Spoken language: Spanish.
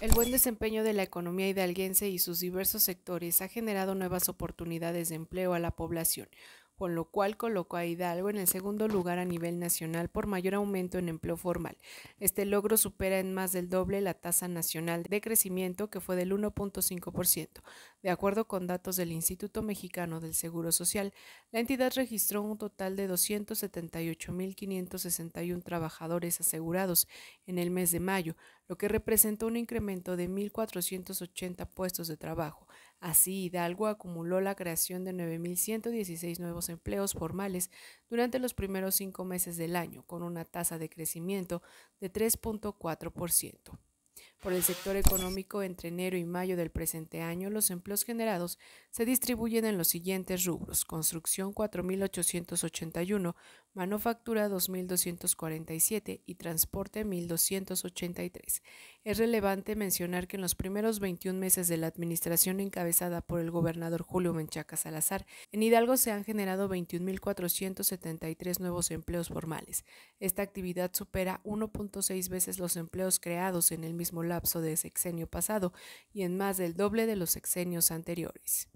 El buen desempeño de la economía hidalguense y sus diversos sectores ha generado nuevas oportunidades de empleo a la población, con lo cual colocó a Hidalgo en el segundo lugar a nivel nacional por mayor aumento en empleo formal. Este logro supera en más del doble la tasa nacional de crecimiento que fue del 1.5%. De acuerdo con datos del Instituto Mexicano del Seguro Social, la entidad registró un total de 278.561 trabajadores asegurados en el mes de mayo, lo que representó un incremento de 1.480 puestos de trabajo Así, Hidalgo acumuló la creación de 9.116 nuevos empleos formales durante los primeros cinco meses del año, con una tasa de crecimiento de 3.4% por el sector económico entre enero y mayo del presente año, los empleos generados se distribuyen en los siguientes rubros: construcción 4.881, manufactura 2.247 y transporte 1.283. Es relevante mencionar que en los primeros 21 meses de la administración encabezada por el gobernador Julio Menchaca Salazar, en Hidalgo se han generado 21.473 nuevos empleos formales. Esta actividad supera 1.6 veces los empleos creados en el mismo colapso de sexenio pasado y en más del doble de los sexenios anteriores.